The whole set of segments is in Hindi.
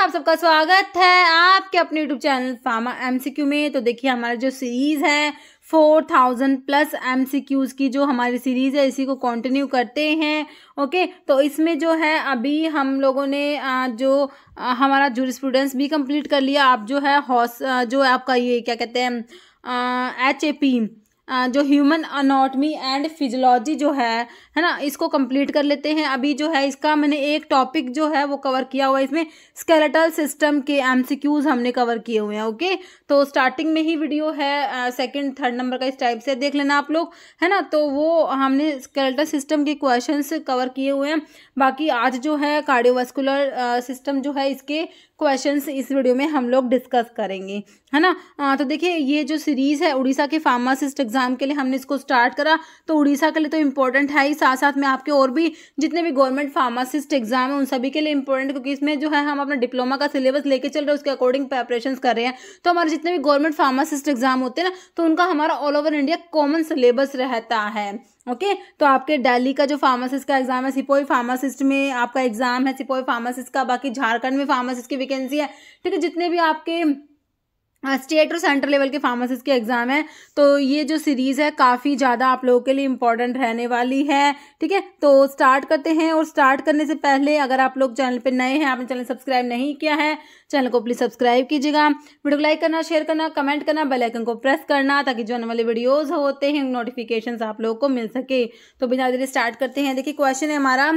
आप सबका स्वागत है आपके अपने यूट्यूब चैनल फार्मा एमसीक्यू में तो देखिए हमारा जो सीरीज़ है four thousand plus M C Qs की जो हमारी सीरीज़ है इसी को कंटिन्यू करते हैं ओके तो इसमें जो है अभी हम लोगों ने जो हमारा स्टूडेंट्स भी कंप्लीट कर लिया आप जो है हॉस जो आपका ये क्या कहते हैं एच ए पी जो ह्यूमन अनाटमी एंड फिजियोलॉजी जो है है ना इसको कंप्लीट कर लेते हैं अभी जो है इसका मैंने एक टॉपिक जो है वो कवर किया हुआ है इसमें स्केलेटल सिस्टम के एमसीक्यूज हमने कवर किए हुए हैं ओके तो स्टार्टिंग में ही वीडियो है सेकंड थर्ड नंबर का इस टाइप से देख लेना आप लोग है ना तो वो हमने स्केलेटल सिस्टम के क्वेश्चन कवर किए हुए हैं बाकी आज जो है कार्डियोवास्कुलर सिस्टम जो है इसके क्वेश्चंस इस वीडियो में हम लोग डिस्कस करेंगे है ना आ, तो देखिए ये जो सीरीज़ है उड़ीसा के फार्मासिस्ट एग्जाम एग्ज़ाम के लिए हमने इसको स्टार्ट करा तो उड़ीसा के लिए तो इम्पोर्टेंट है ही साथ साथ में आपके और भी जितने भी गवर्नमेंट फार्मासिस्ट एग्ज़ाम है उन सभी के लिए इंपॉर्टेंट क्योंकि इसमें जो है हम अपना डिप्लोमा का सिलेबस लेके चल रहे हैं उसके अकॉर्डिंग प्रेपरेशन कर रहे हैं तो हमारे जितने भी गवर्नमेंट फार्मासिस्ट एग्ज़ाम होते हैं ना तो उनका हमारा all over India common syllabus रहता है ओके okay, तो आपके दिल्ली का जो फार्मासिस्ट का एग्जाम है सिपोही फार्मासिस्ट में आपका एग्जाम है सिपोही फार्मासिस्ट का बाकी झारखंड में फार्मासिस्ट की वैकेंसी है ठीक है जितने भी आपके स्टेट हाँ, और सेंट्रल लेवल के फार्मासिस्ट के एग्ज़ाम है तो ये जो सीरीज़ है काफ़ी ज़्यादा आप लोगों के लिए इंपॉर्टेंट रहने वाली है ठीक है तो स्टार्ट करते हैं और स्टार्ट करने से पहले अगर आप लोग चैनल पे नए हैं आपने चैनल सब्सक्राइब नहीं किया है चैनल को प्लीज़ सब्सक्राइब कीजिएगा वीडियो को लाइक करना शेयर करना कमेंट करना बेलाइकन को प्रेस करना ताकि जो आने वाले वीडियोज़ होते हैं नोटिफिकेशन आप लोगों को मिल सके तो बिना देरी स्टार्ट करते हैं देखिए क्वेश्चन है हमारा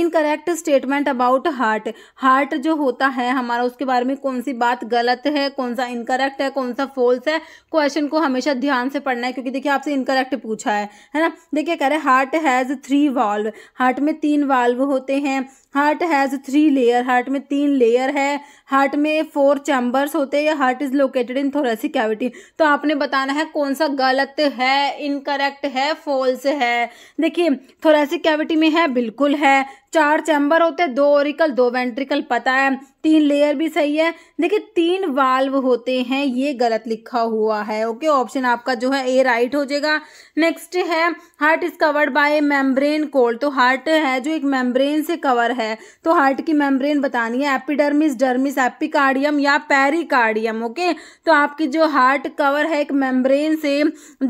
incorrect statement about heart heart जो होता है हमारा उसके बारे में कौन सी बात गलत है कौन सा इन इनकरेक्ट है कौन सा फोल्स है क्वेश्चन को हमेशा ध्यान से पढ़ना है क्योंकि देखिए आपसे इनकरेक्ट पूछा है है ना देखिए कह रहे heart has three valve heart में तीन वाल्व होते हैं heart has three layer heart में तीन लेयर है हार्ट में फोर चैम्बर्स होते हैं heart is located in thoracic cavity तो आपने बताना है कौन सा गलत है इनकरेक्ट है फॉल्स है देखिए थोरेसिक कैविटी में है बिल्कुल है चार चैम्बर होते हैं दो ओरिकल दो वेंट्रिकल पता है तीन लेयर भी सही है देखिए तीन वाल्व होते हैं ये गलत लिखा हुआ है ओके ऑप्शन आपका जो है ए राइट हो जाएगा नेक्स्ट है heart is covered by membrane called तो हार्ट है जो एक मेम्ब्रेन से कवर है है तो हार्ट की मेम्ब्रेन बतानी है एपिडर्मिस डर्मिस एपिकार्डियम या पेरिकार्डियम ओके तो आपकी जो हार्ट कवर है एक मेम्ब्रेन से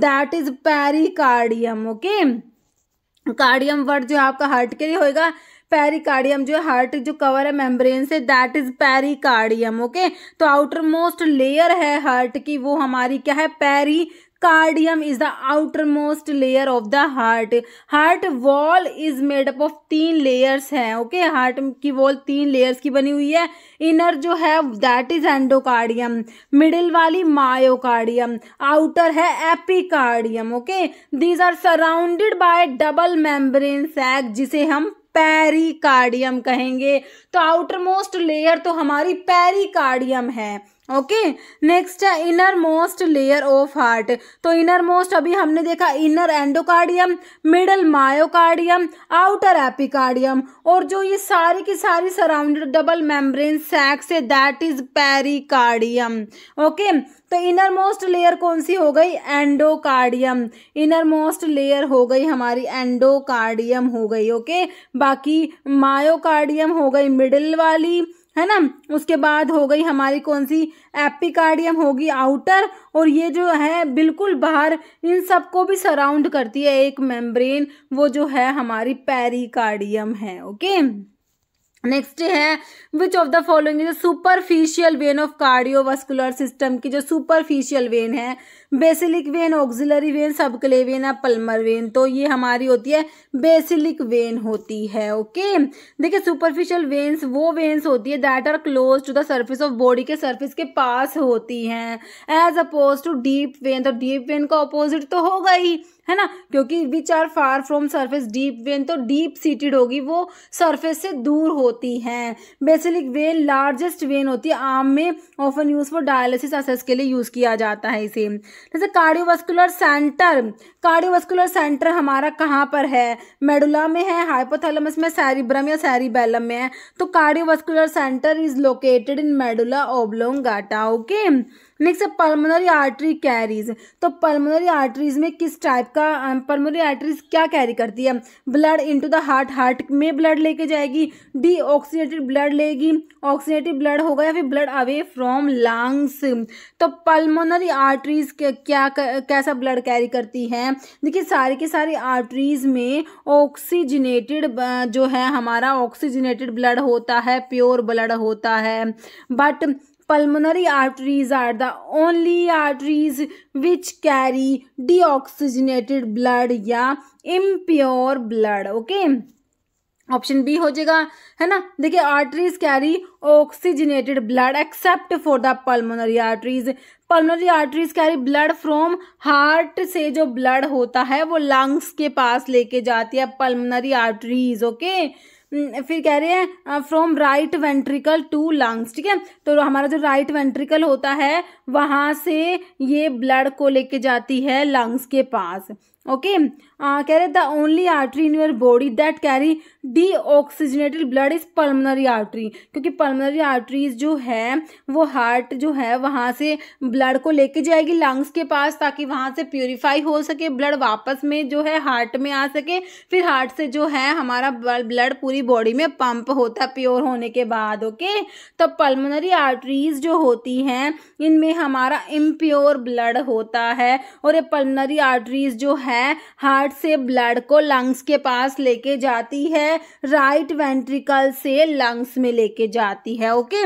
that is pericardium okay cardium word जो आपका हार्ट के लिए होएगा पेरिकार्डियम जो हार्ट जो कवर है मेम्ब्रेन से दैट इज पेरिकार्डियम ओके तो आउटर मोस्ट लेयर है हार्ट की वो हमारी क्या है pericardium is the outer most layer of the heart heart wall is made up of तीन लेयर्स हैं ओके हार्ट की वॉल तीन लेयर्स की बनी हुई है इनर जो है दैट इज एंडोकार्डियम मिडिल वाली मायोकार्डियम आउटर है epicardium okay these are surrounded by double membrane sac जिसे हम पेरिकार्डियम कहेंगे तो आउटर मोस्ट लेयर तो हमारी पेरिकार्डियम है ओके नेक्स्ट है inner most layer of heart तो इनर मोस्ट अभी हमने देखा inner endocardium middle myocardium outer epicardium और जो ये सारी की सारी सराउंडेड डबल मेम्ब्रेन सैक्स है दैट इज पेरिकार्डियम ओके तो इनर मोस्ट लेयर कौन सी हो गई एंडोकार्डियम इनर मोस्ट लेयर हो गई हमारी एंडोकार्डियम हो गई ओके बाकी मायोकार्डियम हो गई मिडिल वाली है ना उसके बाद हो गई हमारी कौन सी एपिकार्डियम होगी आउटर और ये जो है बिल्कुल बाहर इन सबको भी सराउंड करती है एक मेम्ब्रेन वो जो है हमारी पेरिकार्डियम है ओके नेक्स्ट है which of the following is superficial vein of cardiovascular system की जो सुपरफिशियल वेन है basilic vein axillary vein subclavian vein या पल्मर वेन तो ये हमारी होती है बेसिलिक वेन होती है ओके देखिए सुपरफिशियल वेन्स वो वेन्स होती है that are close to the surface of body के सर्फिस के पास होती हैं as opposed to deep vein तो डीप वेन का अपोजिट तो होगा ही है ना क्योंकि which are far from surface deep vein तो डीप सीटेड होगी वो सरफेस से दूर होती हैं बेसिलिक वेन लार्जेस्ट वेन होती है आम में often use for dialysis access के लिए यूज़ किया जाता है इसे जैसे कार्डियोवास्कुलर सेंटर कार्डियोवास्कुलर सेंटर हमारा कहाँ पर है मेडुला में है हाइपोथैलेमस में सैरिब्रम या सैरिबेलम में है तो cardiovascular center is located in medulla oblongata okay next है पल्मोनरी आर्टरी कैरीज तो पल्मोनरी आर्टरीज में किस टाइप का पल्मोनरी आर्टरीज क्या कैरी करती है blood into the heart heart में ब्लड लेके जाएगी डी ऑक्सीजेटेड ब्लड लेगी ऑक्सीडेटिव ब्लड होगा या फिर ब्लड अवे फ्रॉम लंग्स तो पल्मोनरी आर्टरीज क्या कैसा ब्लड कैरी करती है देखिए सारे के सारे आर्टरीज में ऑक्सीजनेटेड जो है हमारा ऑक्सीजनेटेड ब्लड होता है प्योर ब्लड होता है but pulmonary arteries are the only arteries which carry deoxygenated blood या impure blood okay option B हो जाएगा है ना देखिए arteries carry oxygenated blood except for the pulmonary arteries pulmonary arteries carry blood from heart से जो ब्लड होता है वो लंग्स के पास लेके जाती है pulmonary arteries okay okay? Hmm, फिर कह रहे हैं from right ventricle to lungs ठीक है तो हमारा जो राइट वेंट्रिकल होता है वहाँ से ये ब्लड को लेके जाती है लंग्स के पास ओके okay? कह रहे the only artery in your body that carry deoxygenated blood is pulmonary artery क्योंकि पल्मनरी आर्टरीज जो है वो हार्ट जो है वहाँ से ब्लड को लेके जाएगी लंग्स के पास ताकि वहाँ से प्योरीफाई हो सके ब्लड वापस में जो है हार्ट में आ सके फिर हार्ट से जो है हमारा ब्लड पूरी बॉडी में पंप होता है प्योर होने के बाद ओके तो पल्मोनरी आर्टरीज जो होती हैं इनमें हमारा इम्प्योर ब्लड होता है और ये पल्मोनरी आर्टरीज जो है हार्ट हार्ट से ब्लड को लंग्स के पास लेके जाती है राइट वेंट्रिकल से लंग्स में लेके जाती है ओके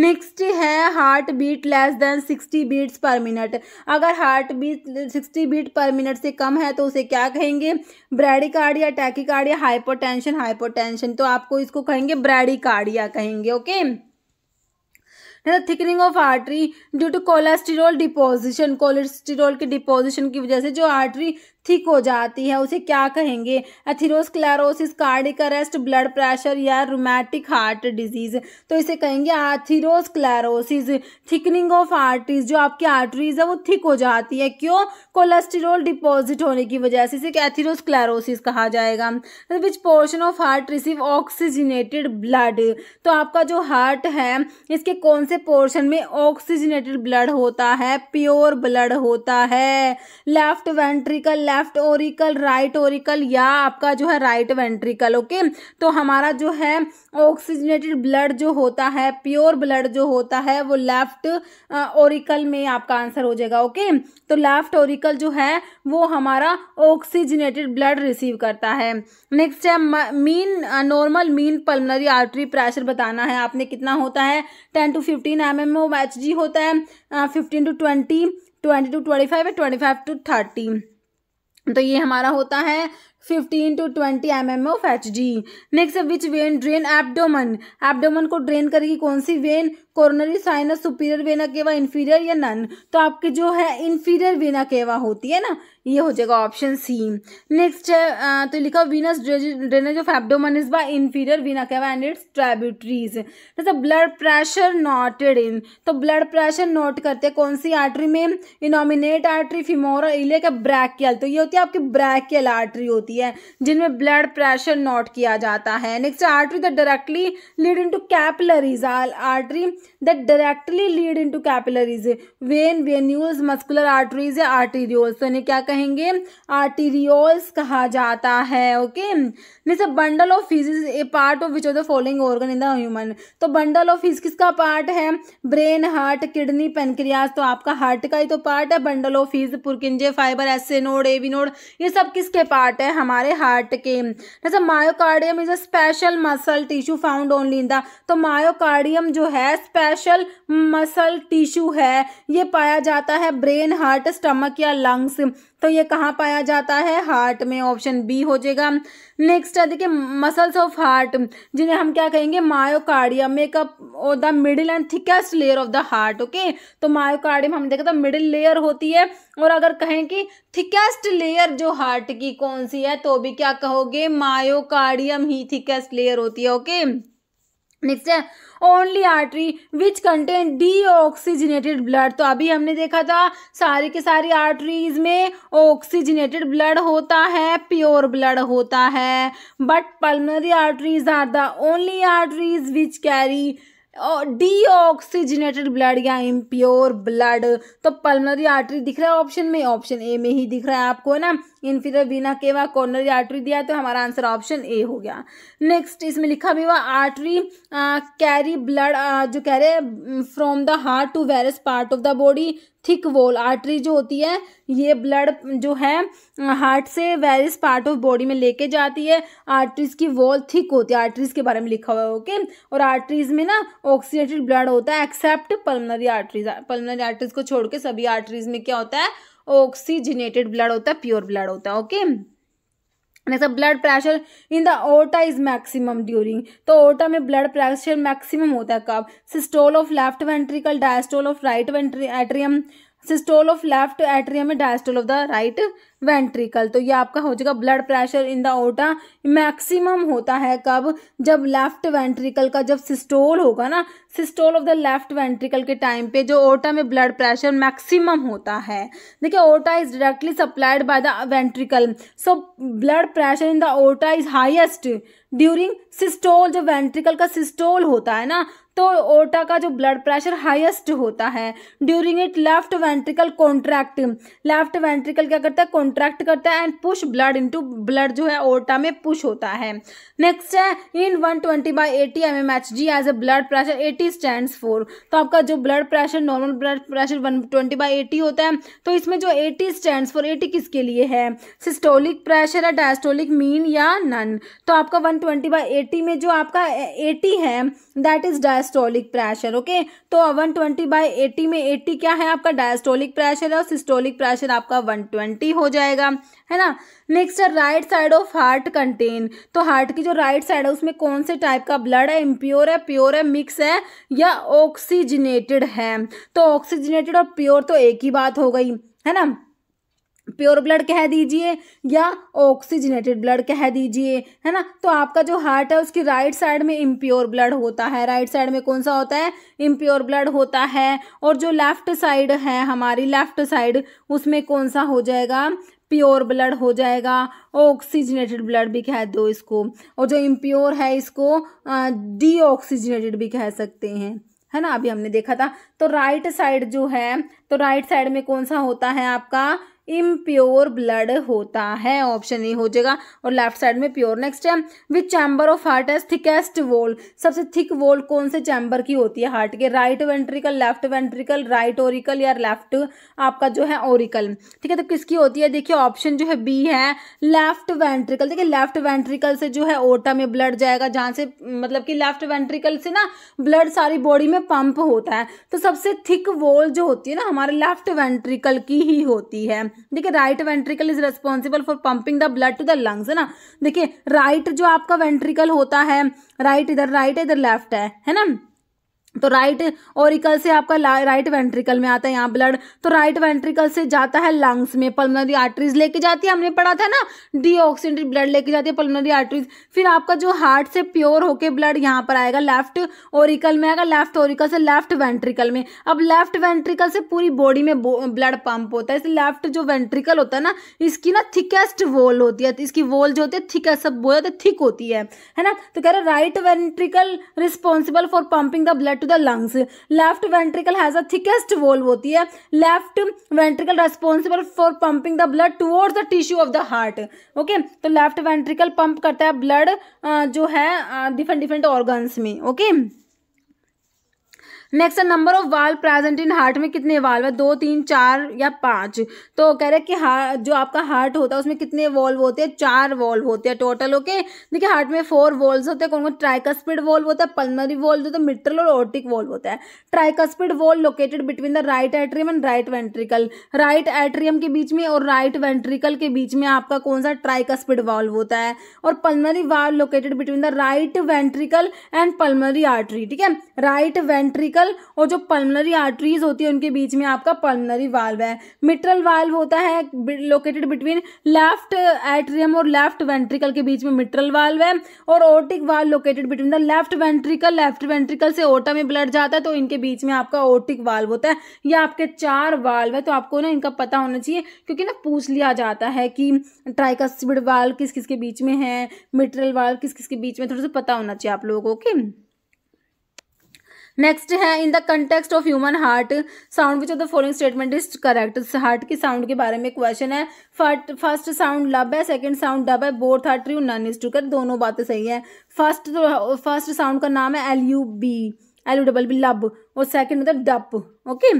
नेक्स्ट है heart beat less than 60 beats per minute अगर heart beat 60 beat per minute से कम है तो उसे क्या कहेंगे ब्रेडिकार्डिया टैकिकार्डिया हाइपोटेंशन हाइपोटेंशन तो आपको इसको कहेंगे ब्रेडिकार्डिया कहेंगे okay thickening of artery due to cholesterol deposition cholesterol के डिपोजिशन की वजह से जो आर्टरी थिक हो जाती है उसे क्या कहेंगे atherosclerosis cardiac arrest blood pressure या रोमैटिक हार्ट डिजीज तो इसे कहेंगे एथिरोस्क्लेरोसिस थिकनिंग ऑफ आर्टरीज जो आपकी आर्टरीज है वो थिक हो जाती है क्यों कोलेस्टेरोल डिपॉजिट होने की वजह से इसे एथिरोस्क्लेरोसिस कहा जाएगा which portion of heart receive oxygenated blood तो आपका जो हार्ट है इसके कौन से पोर्शन में ऑक्सीजनेटेड ब्लड होता है प्योर ब्लड होता है left ventricle left auricle right auricle या आपका जो है राइट वेंट्रिकल ओके तो हमारा जो है ऑक्सीजनेटेड ब्लड जो होता है प्योर ब्लड जो होता है वो लेफ्ट ओरिकल में आपका आंसर हो जाएगा ओके तो लेफ्ट ओरिकल जो है वो हमारा ऑक्सीजनेटेड ब्लड रिसीव करता है नेक्स्ट है mean normal mean pulmonary artery pressure बताना है आपने कितना होता है ten to fifteen M M H G होता है fifteen to twenty twenty to twenty five twenty five to thirty तो ये हमारा होता है fifteen to twenty M M of H G next which vein drain abdomen abdomen को ड्रेन करेगी कौन सी vein coronary sinus superior vena cava inferior या नन तो आपके जो है इन्फीरियर वेना केवा होती है ना ये हो जाएगा ऑप्शन सी नेक्स्ट है तो लिखा venous drainage of abdomen is by inferior vena cava and it's ट्रेब्यूटरीज जैसे ब्लड प्रेशर नोटेड इन तो ब्लड प्रेशर नोट करते हैं कौन सी आर्टरी में इनोमिनेट आर्टरी फिमोरा इले का ब्रैकियल तो ये होती है आपकी ब्रैकियल आर्टरी होती है जिनमें ब्लड प्रेशर नोट किया जाता है next artery the directly lead into capillaries artery that directly lead into capillaries vein venules muscular arteries या arterioles तो इन्हें क्या कहेंगे arterioles कहा जाता है okay means a bundle of His is a part of which of the following organ in the human तो बंडल ऑफ फीज किसका पार्ट है ब्रेन हार्ट किडनी पेनक्रियाज तो आपका हार्ट का ही तो पार्ट है bundle of His Purkinje fibre node SA node node ये सब किसके पार्ट है हमारे हार्ट के जैसे myocardium is a special muscle tissue found only in the तो मायोकार्डियम जो है स्पेशल मसल टिश्यू है ये पाया जाता है ब्रेन हार्ट स्टमक या लंग्स तो ये कहाँ पाया जाता है हार्ट में ऑप्शन बी हो जाएगा नेक्स्ट है देखिए मसल्स ऑफ हार्ट जिन्हें हम क्या कहेंगे मायोकार्डियम मेकअप और the middle and thickest layer of the heart okay तो मायोकार्डियम हमने देखा था मिडिल लेयर होती है और अगर कहें कि थिकेस्ट लेयर जो हार्ट की कौन सी है तो भी क्या कहोगे मायोकार्डियम ही थिकेस्ट लेयर होती है ओके okay? नेक्स्ट है only artery which contain deoxygenated blood तो अभी हमने देखा था सारी के सारी आर्टरीज में ऑक्सीजनेटेड ब्लड होता है प्योर ब्लड होता है but pulmonary arteries are the only arteries which carry deoxygenated blood या इम्प्योर ब्लड तो पल्मनरी आर्टरी दिख रहा है ऑप्शन में ऑप्शन ए में ही दिख रहा है आपको है ना इनफीरियर बिना के वा कॉर्नरी आर्टरी दिया तो हमारा आंसर ऑप्शन ए हो गया नेक्स्ट इसमें लिखा भी हुआ आर्टरी कैरी ब्लड जो कह रहे from the heart to various part of the body thick wall artery जो होती है ये ब्लड जो है हार्ट से वेरियस पार्ट ऑफ बॉडी में लेके जाती है आर्टरीज की वॉल थिक होती है आर्टरीज के बारे में लिखा हुआ है ओके और आर्टरीज में ना ऑक्सीडेटेड ब्लड होता है except pulmonary arteries pulmonary arteries को छोड़ के सभी आर्टरीज में क्या होता है ऑक्सीजनेटेड ब्लड होता है प्योर ब्लड होता है okay next blood pressure in the aorta is maximum during तो ओटा में ब्लड प्रेशर मैक्सिमम होता है कब systole of left ventricle diastole of right ventricle atrium systole of left atrium में diastole of the right ventricle तो ये आपका हो जाएगा blood pressure in the aorta maximum होता है कब जब लेफ्ट वेंट्रिकल का जब सिस्टोल होगा ना systole of the left ventricle के टाइम पे जो ओटा में ब्लड प्रेशर मैक्सिमम होता है देखिए aorta is directly supplied by the ventricle so blood pressure in the aorta is highest during systole जब वेंट्रिकल का सिस्टोल होता है ना तो ओटा का जो ब्लड प्रेशर हाईएस्ट होता है during it left ventricle contract left ventricle क्या करता है कॉन्ट्रैक्ट करता है and push blood into blood जो है ओटा में पुश होता है नेक्स्ट है in one twenty by eighty M M H G as a blood pressure eighty stand for तो आपका जो blood pressure normal blood pressure one twenty by eighty होता है तो इसमें जो एटी स्टैंड फोर एटी किसके लिए है सिस्टोलिक प्रेशर है डायस्टोलिक मीन या नन तो आपका वन ट्वेंटी बाई एटी में जो आपका एटी है that is dia diastolic pressure okay तो वन ट्वेंटी बाई एटी में 80 क्या है आपका डायस्टोलिक प्रेशर है और सिस्टोलिक प्रेशर आपका वन ट्वेंटी हो जाएगा है ना नेक्स्ट है right side of heart contain तो हार्ट की जो राइट right साइड है उसमें कौन से टाइप का ब्लड है इम्प्योर है प्योर है मिक्स है या ऑक्सीजनेटेड है तो ऑक्सीजनेटेड और प्योर तो एक ही बात हो गई है ना प्योर ब्लड कह दीजिए या ऑक्सीजनेटेड ब्लड कह दीजिए है ना तो आपका जो हार्ट है उसकी राइट साइड में इम्प्योर ब्लड होता है राइट साइड में कौन सा होता है इम्प्योर ब्लड होता है और जो लेफ्ट साइड है हमारी लेफ्ट साइड उसमें कौन सा हो जाएगा प्योर ब्लड हो जाएगा ऑक्सीजनेटेड ब्लड भी कह दो इसको और जो इम्प्योर है इसको डीऑक्सीजनेटेड भी कह सकते हैं है ना अभी हमने देखा था तो राइट साइड जो है तो राइट साइड में कौन सा होता है आपका इम्प्योर ब्लड होता है ऑप्शन ए हो जाएगा और लेफ्ट साइड में प्योर नेक्स्ट है which chamber of heart has thickest wall सबसे थिक वोल कौन से चैम्बर की होती है हार्ट के right ventricle left ventricle right auricle या लेफ्ट आपका जो है ओरिकल ठीक है तो किसकी होती है देखिए ऑप्शन जो है बी है लेफ्ट वेंट्रिकल देखिए लेफ्ट वेंट्रिकल से जो है ओटा में ब्लड जाएगा जहाँ से मतलब कि लेफ्ट वेंट्रिकल से ना ब्लड सारी बॉडी में पंप होता है तो सबसे थिक वोल जो होती है ना हमारे लेफ्ट वेंट्रिकल की ही होती है देखिए right ventricle is responsible for pumping the blood to the lungs है ना देखिए राइट जो आपका वेंट्रिकल होता है राइट इधर राइट इधर लेफ्ट है है ना तो राइट ओरिकल से आपका राइट वेंट्रिकल में आता है यहाँ ब्लड तो राइट वेंट्रिकल से जाता है लंग्स में पल्मोनरी आर्टरीज लेके जाती है हमने पढ़ा था ना डीऑक्सीडेटेड ब्लड लेके जाती है पल्मोनरी आर्टरीज फिर आपका जो हार्ट से प्योर होके ब्लड यहाँ पर आएगा लेफ्ट ओरिकल में आएगा लेफ्ट ओरिकल से लेफ्ट वेंट्रिकल में अब लेफ्ट वेंट्रिकल से पूरी बॉडी में ब्लड पंप होता है इसलिए लेफ्ट जो वेंट्रिकल होता है ना इसकी ना थिकेस्ट वॉल होती है इसकी वॉल जो होती है थिकेस्ट सब बोल थिक होती है है ना तो कह रहे right ventricle responsible for pumping the blood to the lungs left ventricle has a thickest valve होती है left ventricle responsible for pumping the blood towards the tissue of the heart okay तो लेफ्ट वेंट्रिकल पंप करता है ब्लड जो है डिफरेंट डिफरेंट ऑर्गन्स में okay okay? Next number of valve present in heart में कितने वाल्व है दो तीन चार या पांच तो कह रहे कि हार्ट जो आपका हार्ट होता है उसमें कितने वॉल्व होते हैं चार वॉल्व होते हैं टोटल ओके देखिए हार्ट में फोर वॉल्व होते हैं कौन कौन ट्राइकस्पिड वॉल्व होता है पलमरी वॉल्व होता है मिट्रल और ओटिक वॉल्व होता है tricuspid valve located between the right atrium and right ventricle right atrium के बीच में और राइट वेंट्रिकल के बीच में आपका कौन सा ट्राइकस्पिड वॉल्व होता है और pulmonary valve located between the right ventricle and pulmonary artery ठीक है राइट वेंट्रिकल मिट्रल और जो पल्मनरी आर्टरीज होती है उनके बीच में आपका पल्मनरी वाल्व है मिट्रल वाल्व होता है लोकेटेड बिटवीन लेफ्ट एट्रियम और लेफ्ट वेंट्रिकल के बीच में मिट्रल वाल्व है और aortic valve located between the left ventricle left ventricle से ओटा में ब्लड जाता है तो इनके बीच में आपका ओटिक वाल्व होता है या आपके चार वाल्व है तो आपको ना इनका पता होना चाहिए क्योंकि ना पूछ लिया जाता है कि ट्राइकास्पिड वाल्व किस किसके बीच में है मिट्रल वाल्व किस किसके बीच में थोड़ा सा पता होना चाहिए आप लोगों को कि नेक्स्ट है in the context of human heart sound which of the following statement is correct heart की साउंड के बारे में क्वेश्चन है फर्स्ट साउंड लब है सेकंड साउंड डब है both heart true none is two कर दोनों बातें सही है फर्स्ट फर्स्ट साउंड का नाम है L U B L U double B lub और सेकंड होता मतलब है डप ओके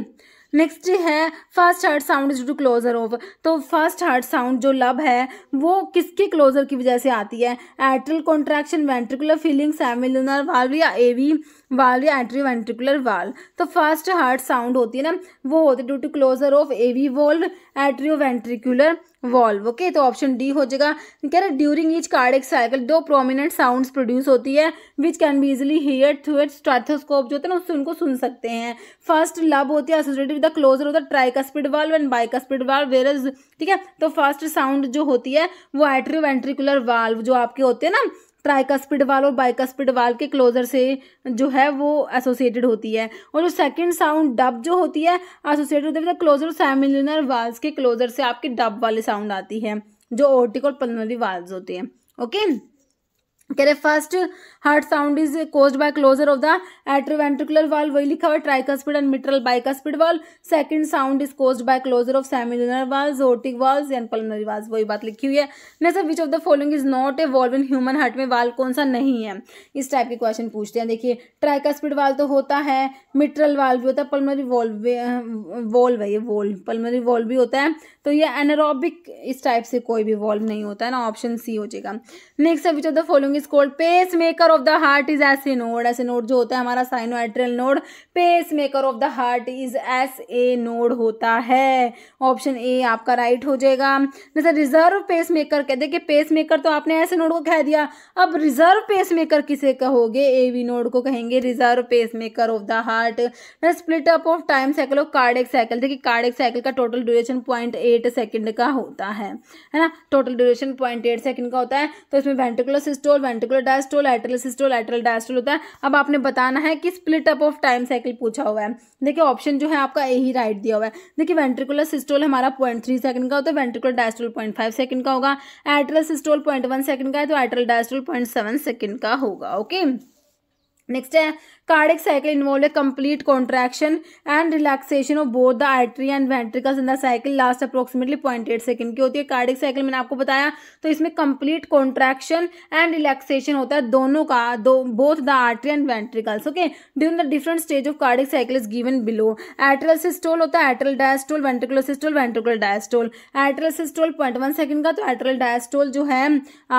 नेक्स्ट है first heart sound is to closure of तो फर्स्ट हार्ट साउंड जो लब है वो किसके क्लोजर की वजह से आती है atrial contraction ventricular filling semilunar valve या एवी वाल या एंट्री वेंट्रिकुलर वाल तो फर्स्ट हार्ट साउंड होती है ना वो होती है due to closure of AV valve atrioventricular valve okay तो ऑप्शन डी हो जाएगा कह रहे ड्यूरिंग ईच कार्डिक साइकिल दो प्रोमिनेंट साउंड्स प्रोड्यूस होती है which can be easily hear through it stethoscope जो होते है ना उससे उनको सुन सकते हैं फर्स्ट लब होती है associated with the closure of the tricuspid valve and bicuspid valve is ठीक है तो फर्स्ट साउंड जो होती है वो एट्रियो वेंट्रिकुलर वाल्व जो आपके होते हैं ना स्पीड वाल और बाइक स्पीड वाल के क्लोजर से जो है वो एसोसिएटेड होती है और जो सेकंड साउंड डब जो होती है एसोसिएटेड होती है मतलब क्लोजर सेमिलर वाल्स के क्लोजर से आपकी डब वाली साउंड आती है जो ओर्टिक और पलमरी वाल्स होते हैं ओके कह रहे first heart sound is cause by closure of the atrioventricular valve वही लिखा हुआ tricuspid and mitral bicuspid valve second sound is cause by closure of semilunar valve aortic valves and pulmonary valves वही बात लिखी हुई है sir which of the following is not a valve in human heart में वाल कौन सा नहीं है इस टाइप के क्वेश्चन पूछते हैं देखिए ट्राइकस्पिड वाल तो होता है मिट्रल वाल भी होता है पलमरी वॉल्व वॉल्व है ये वॉल्व पल्मनरी वॉल्व भी होता है तो ये एनरोबिक इस टाइप से कोई भी वॉल्व नहीं होता है ना ऑप्शन सी हो जाएगा next which of the following is called pacemaker of the heart is S A node ऐसे नोड जो होता है हमारा sino atrial node pacemaker of the heart is S A node होता है ऑप्शन ए आपका राइट right हो जाएगा जैसे रिजर्व पेस मेकर कह देखिए पेस मेकर तो आपने ऐसे नोड को कह दिया अब रिजर्व पेस मेकर किसे कहोगे ए वी नोड को कहेंगे reserve pacemaker of the heart split up of time cycle of cardiac cycle देखिए कार्डिक साइकिल का total duration point eight second का होता है है ना total duration point eight second का होता है तो इसमें ventricular systole ventricular diastole atrial systole atrial diastole होता है अब आपने बताना है कि split up of time cycle पूछा हुआ है देखिए ऑप्शन जो है आपका ए ही राइट दिया हुआ है देखिए वेंट्रिकुलर सिस्टोल हमारा पॉइंट थ्री सेकंड का होता है ventricular diastole point five second का होगा atrial systole point one second का है तो atrial diastole point seven second का होगा ओके नेक्स्ट है cardiac cycle involve complete contraction and relaxation of both the the and ventricles in the cycle last approximately point eight second की होती है कार्डिक साइकिल मैंने आपको बताया तो इसमें कंप्लीट कॉन्ट्रैक्शन एंड रिलैक्सेशन होता है दोनों का दो both the artery and ventricles okay during the different stage of cardiac cycle is given below atrial systole होता है atrial diastole ventricular systole ventricular diastole atrial systole point one second का तो एट्रल डायस्टोल जो है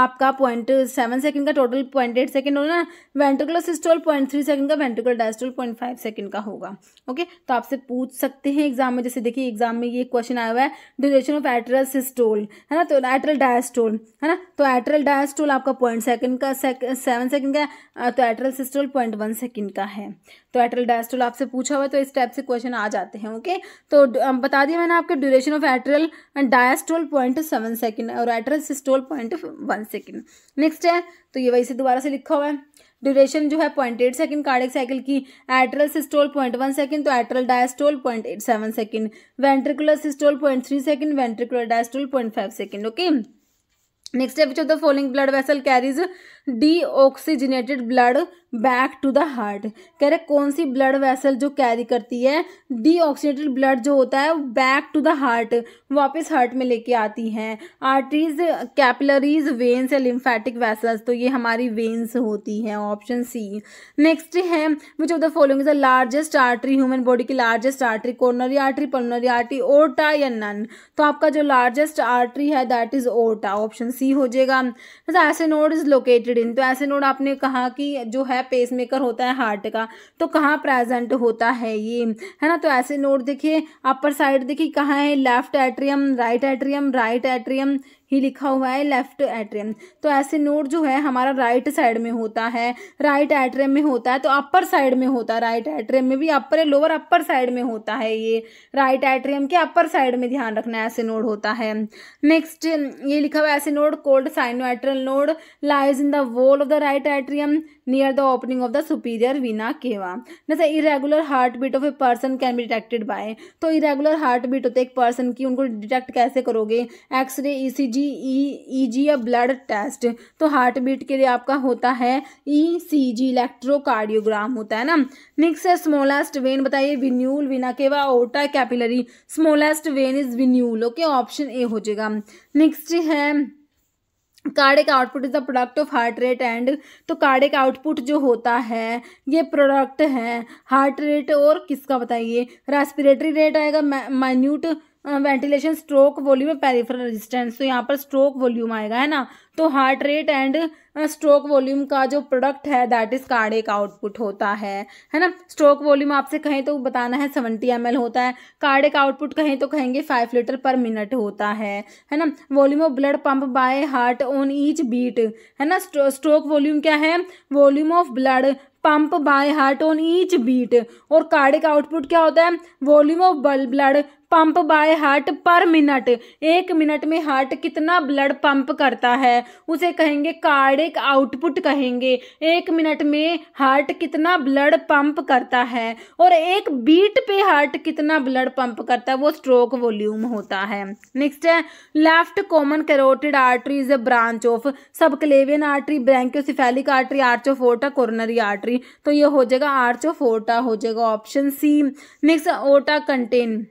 आपका पॉइंट सेवन सेकंड का टोटल पॉइंट एट सेकेंड होना ventricular systole point three second का होगा ventricle diastole point five second का होगा ओके तो आपसे पूछ सकते हैं एग्जाम में जैसे देखिए एग्जाम में ये क्वेश्चन आया हुआ है ड्यूरेशन ऑफ एट्रल सिस्टोल है ना तो एट्रल डायस्टोल है ना तो एट्रल डायस्टोल आपका पॉइंट सेकेंड का सेवन सेकेंड का तो atrial systole point one second का है तो एट्रल डायस्टोल तो आपसे पूछा हुआ है तो इस टाइप से क्वेश्चन आ जाते हैं ओके तो बता दिया मैंने आपके duration of atrial diastole point seven second और atrial systole point one second next है तो ये वैसे दोबारा से लिखा हुआ है ड्यूरेशन जो है point eight second cardiac cycle की atrial systole point one second तो atrial diastole point eight seven second ventricular systole point three second ventricular diastole point five second okay next है which of the following blood vessel carries deoxygenated blood back to the heart कह रहे कौन सी ब्लड वेसल जो कैरी करती है डीऑक्सीजनेटेड ब्लड जो होता है बैक टू द हार्ट वापस हार्ट में लेके आती हैं आर्टरीज कैपिलरीज वेन्स या लिम्फेटिक वेसल्स तो ये हमारी वेन्स होती हैं ऑप्शन सी नेक्स्ट है which of the following is the largest artery human body की largest artery coronary artery pulmonary artery aorta या नन तो आपका जो लार्जेस्ट आर्टरी है that is aorta option C हो जाएगा नोड इज लोकेटेड इन तो ऐसे नोड आपने कहा कि जो है पेसमेकर होता है हार्ट का तो कहाँ प्रेजेंट होता है ये है ना तो ऐसे नोड देखिए अपर साइड देखिए कहाँ है left atrium right atrium right atrium ही लिखा हुआ है लेफ्ट एट्रियम तो ऐसे नोड जो है हमारा राइट साइड में होता है राइट एट्रियम में होता है तो अपर साइड में होता है राइट एट्रियम में भी अपर लोअर अपर साइड में होता है ये राइट एट्रियम के अपर साइड में ध्यान रखना है ऐसे नोड होता है नेक्स्ट ये लिखा हुआ ऐसे node called sino atrial node lies in the wall of the right atrium near the opening of the superior vena cava जैसे irregular heart beat of a person can be detected by तो इरेगुलर हार्ट बीट होते एक पर्सन की उनको डिटेक्ट कैसे करोगे एक्सरे ई सी जी ई जी या ब्लड टेस्ट तो हार्ट बीट के लिए आपका होता है ई सी जी इलेक्ट्रोकार्डियोग्राम होता है ना नेक्स्ट है स्मॉलेस्ट वेन बताइए विन्यूल vena cava aorta capillary smallest vein is venule okay option A हो जाएगा नेक्स्ट है cardiac output is the product of heart rate and तो कार्डिक आउटपुट जो होता है ये प्रोडक्ट है हार्ट रेट और किसका बताइए रेस्पिरेटरी रेट आएगा माइन्यूट वेंटिलेशन स्ट्रोक वॉल्यूम पेरीफर पेरीफ्रल रेजिस्टेंस तो यहाँ पर स्ट्रोक वॉल्यूम आएगा है ना तो heart rate and stroke volume का जो प्रोडक्ट है दैट इज कार्डिक आउटपुट होता है है ना स्ट्रोक वॉल्यूम आपसे कहें तो बताना है सेवेंटी एम होता है कार्डिक आउटपुट कहें तो कहेंगे फाइव लीटर पर मिनट होता है है ना volume of blood pump by heart on each beat है ना स्ट्रोक वॉल्यूम क्या है volume of blood pump by heart on each beat और कार्डिक आउटपुट क्या होता है volume of blood pump by heart per minute एक मिनट में हार्ट कितना ब्लड पंप करता है उसे कहेंगे कार्डिक आउटपुट कहेंगे एक मिनट में हार्ट कितना ब्लड पंप करता है और एक बीट पे हार्ट कितना ब्लड पंप करता है वो स्ट्रोक वॉल्यूम होता है नेक्स्ट है left common carotid artery is a branch of subclavian artery brachiocephalic artery arch of aorta coronary artery तो ये हो जाएगा आर्च ऑफ ओटा हो जाएगा option C next aorta contain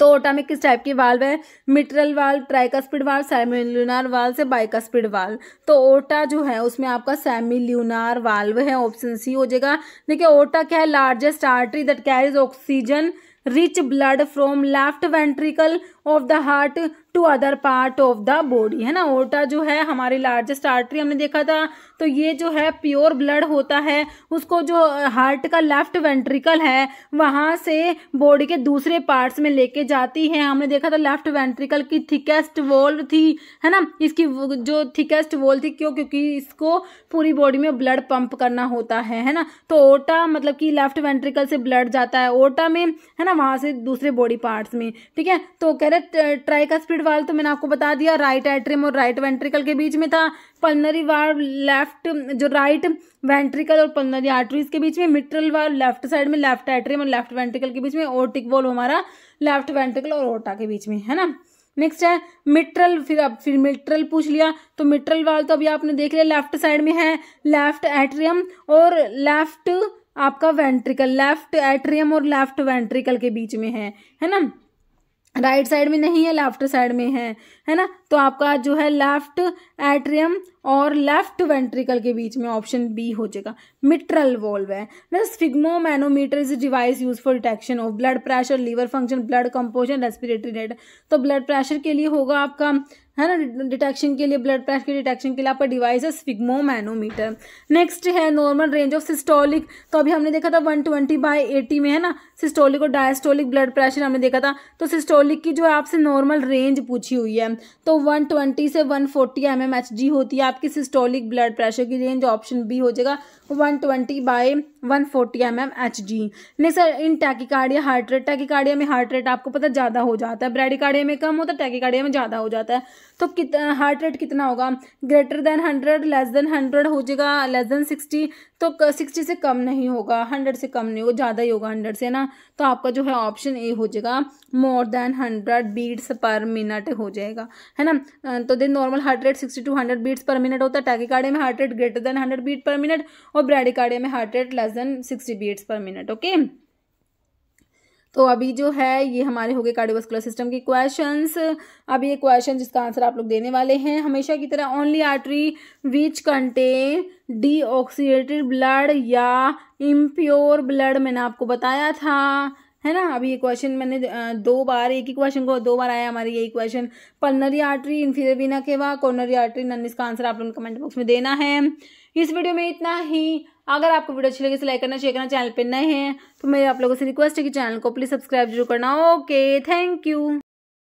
तो ओटा में किस टाइप की वाल्व है mitral valve speed valve semilunar valve से स्पीड वाल्व तो ओटा जो है उसमें आपका सेमिल्यूनार वाल्व है ऑप्शन सी हो जाएगा देखिए ओटा क्या है largest artery that carries oxygen rich blood from left ventricle of the heart to other part of the body है ना ओटा जो है हमारी लार्जेस्ट आर्टरी हमने देखा था तो ये जो है प्योर ब्लड होता है उसको जो हार्ट का लेफ्ट वेंट्रिकल है वहाँ से बॉडी के दूसरे पार्ट्स में लेके जाती है हमने देखा था लेफ्ट वेंट्रिकल की थिकेस्ट वॉल थी है ना इसकी जो थिकेस्ट वॉल थी क्यों क्योंकि इसको पूरी बॉडी में ब्लड पंप करना होता है है ना तो ओटा मतलब कि लेफ्ट वेंट्रिकल से ब्लड जाता है ओटा में है ना वहाँ से दूसरे बॉडी पार्ट्स में ठीक है तो कह पहले ट्राई का स्पीड वाल तो मैंने आपको बता दिया राइट एट्रियम और राइट वेंट्रिकल के बीच में था पल्नरी वाल्व लेफ्ट जो राइट वेंट्रिकल और पल्नरी आर्टरीज के बीच में मिट्रल वाल्व लेफ्ट साइड में लेफ्ट एट्रियम और लेफ्ट वेंट्रिकल के बीच में ओटिक वॉल हमारा लेफ्ट वेंट्रिकल और ओटा के बीच में है ना नेक्स्ट है मिट्रल फिर अब फिर मिट्रल पूछ लिया तो मिट्रल वाल तो अभी आपने देख लिया लेफ्ट साइड में है लेफ्ट एट्रियम और लेफ्ट आपका वेंट्रिकल लेफ्ट एट्रियम और लेफ्ट वेंट्रिकल के बीच में है है ना राइट right साइड में नहीं है लेफ्ट साइड में है है ना तो आपका जो है लेफ्ट एट्रियम और लेफ्ट वेंट्रिकल के बीच में ऑप्शन बी हो जाएगा मिट्रल वॉल्व है दस manometer is device use for detection of blood pressure liver function blood composition respiratory rate तो ब्लड प्रेशर के लिए होगा आपका है ना डिटेक्शन के लिए ब्लड प्रेशर के डिटेक्शन के लिए आपका डिवाइस है मैनोमीटर नेक्स्ट है नॉर्मल रेंज ऑफ सिस्टोलिक तो अभी हमने देखा था 120 ट्वेंटी बाई एटी में है ना सिस्टोलिक और डायस्टोलिक ब्लड प्रेशर हमने देखा था तो सिस्टोलिक की जो है आपसे नॉर्मल रेंज पूछी हुई है तो 120 से 140 फोर्टी जी होती है आपकी सिस्टोलिक ब्लड प्रेशर की रेंज ऑप्शन बी हो जाएगा one twenty by one forty M M H G नहीं sir in tachycardia heart rate tachycardia में हार्ट रेट आपको पता ज़्यादा हो जाता है ब्रेडिकार्डिया में कम होता है टैकिकार्डिया में ज़्यादा हो जाता है तो कित हार्ट रेट कितना होगा greater than hundred less than hundred हो जाएगा लेस देन सिक्सटी तो सिक्सटी से कम नहीं होगा हंड्रेड से कम नहीं होगा ज़्यादा ही होगा हंड्रेड से ना तो आपका जो है ऑप्शन ए हो जाएगा more than hundred beats per minute हो जाएगा है ना तो then normal heart rate sixty to hundred beats per minute होता है टैकिकार्डिया में heart rate greater than hundred beat per minute और ब्रेडिकार्डिया में heart rate less than sixty beats per minute okay तो अभी जो है ये हमारे हो गए कार्डियोवास्कुलर सिस्टम के क्वेश्चंस अब ये क्वेश्चन जिसका आंसर आप लोग देने वाले हैं हमेशा की तरह only artery which contain deoxygenated blood या इम्प्योर ब्लड मैंने आपको बताया था है ना अभी ये क्वेश्चन मैंने दो बार एक ही क्वेश्चन को दो बार आया हमारी यही question pulmonary artery inferior vena cava coronary artery none इसका आंसर आप लोगों ने कमेंट बॉक्स में देना है इस वीडियो में इतना ही अगर आपको वीडियो अच्छी लगे तो लाइक करना चाहिए करना चैनल पर नए हैं तो मेरे आप लोगों से रिक्वेस्ट है कि चैनल को प्लीज़ सब्सक्राइब जरूर करना ओके थैंक यू